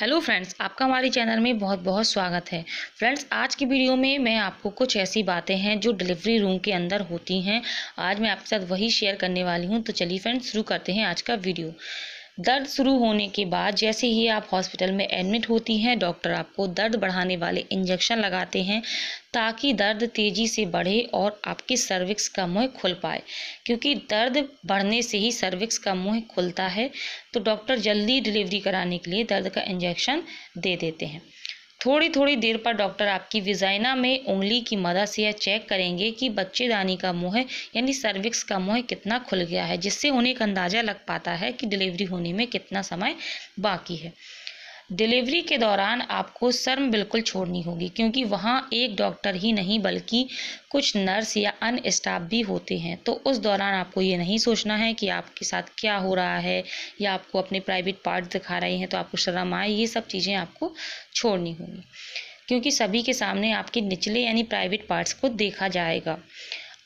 hello friends आपका हमारे channel में बहुत बहुत स्वागत है फ्रेंड्स आज की वीडियो में मैं आपको कुछ ऐसी बातें हैं जो डिलीवरी रूम के अंदर होती हैं आज मैं आपके साथ वही शेयर करने वाली हूं तो चलिए फ्रेंड्स शुरू करते हैं आज का वीडियो दर्द शुरू होने के बाद जैसे ही आप हॉस्पिटल में एडमिट होती हैं डॉक्टर आपको दर्द बढ़ाने वाले इंजेक्शन लगाते हैं ताकि दर्द तेज़ी से बढ़े और आपकी सर्विक्स का मुँह खुल पाए क्योंकि दर्द बढ़ने से ही सर्विक्स का मुँह खुलता है तो डॉक्टर जल्दी डिलीवरी कराने के लिए दर्द का इंजेक्शन दे देते हैं थोड़ी थोड़ी देर पर डॉक्टर आपकी विजाइना में उंगली की मदद से यह चेक करेंगे कि बच्चेदानी का मुँह यानी सर्विक्स का मुँह कितना खुल गया है जिससे उन्हें एक अंदाज़ा लग पाता है कि डिलीवरी होने में कितना समय बाकी है डिलीवरी के दौरान आपको शर्म बिल्कुल छोड़नी होगी क्योंकि वहाँ एक डॉक्टर ही नहीं बल्कि कुछ नर्स या अन्य स्टाफ भी होते हैं तो उस दौरान आपको ये नहीं सोचना है कि आपके साथ क्या हो रहा है या आपको अपने प्राइवेट पार्ट दिखा रहे हैं तो आपको शर्म आए ये सब चीज़ें आपको छोड़नी होंगी क्योंकि सभी के सामने आपके निचले यानी प्राइवेट पार्ट्स को देखा जाएगा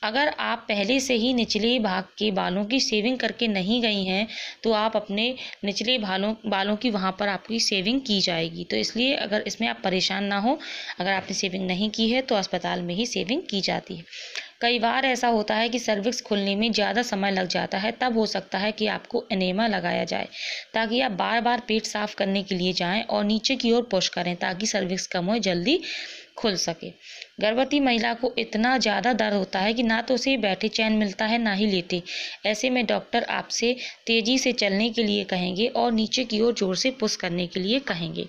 अगर आप पहले से ही निचले भाग के बालों की शेविंग करके नहीं गई हैं तो आप अपने निचले बालों बालों की वहाँ पर आपकी शेविंग की जाएगी तो इसलिए अगर इसमें आप परेशान ना हो अगर आपने सेविंग नहीं की है तो अस्पताल में ही सेविंग की जाती है कई बार ऐसा होता है कि सर्विक्स खुलने में ज़्यादा समय लग जाता है तब हो सकता है कि आपको एनेमा लगाया जाए ताकि आप बार बार पेट साफ करने के लिए जाएं और नीचे की ओर पुश करें ताकि सर्विक्स कम हो जल्दी खुल सके गर्भवती महिला को इतना ज़्यादा दर्द होता है कि ना तो उसे बैठे चैन मिलता है ना ही लेते ऐसे में डॉक्टर आपसे तेज़ी से चलने के लिए कहेंगे और नीचे की ओर जोर से पुश करने के लिए कहेंगे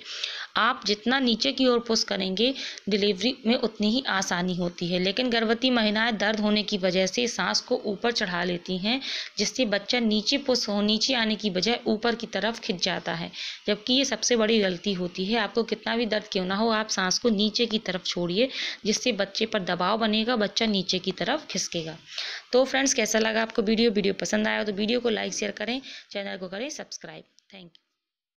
आप जितना नीचे की ओर पुश करेंगे डिलीवरी में उतनी ही आसानी होती है लेकिन गर्भवती महिलाएं दर्द होने की वजह से सांस को ऊपर चढ़ा लेती हैं जिससे बच्चा नीचे पुश हो नीचे आने की बजाय ऊपर की तरफ खिंच जाता है जबकि ये सबसे बड़ी गलती होती है आपको कितना भी दर्द क्यों ना हो आप सांस को नीचे की तरफ तरफ छोड़िए जिससे बच्चे पर दबाव बनेगा बच्चा नीचे की तरफ खिसकेगा तो फ्रेंड्स कैसा लगा आपको वीडियो वीडियो पसंद आया तो वीडियो को लाइक शेयर करें चैनल को करें सब्सक्राइब थैंक यू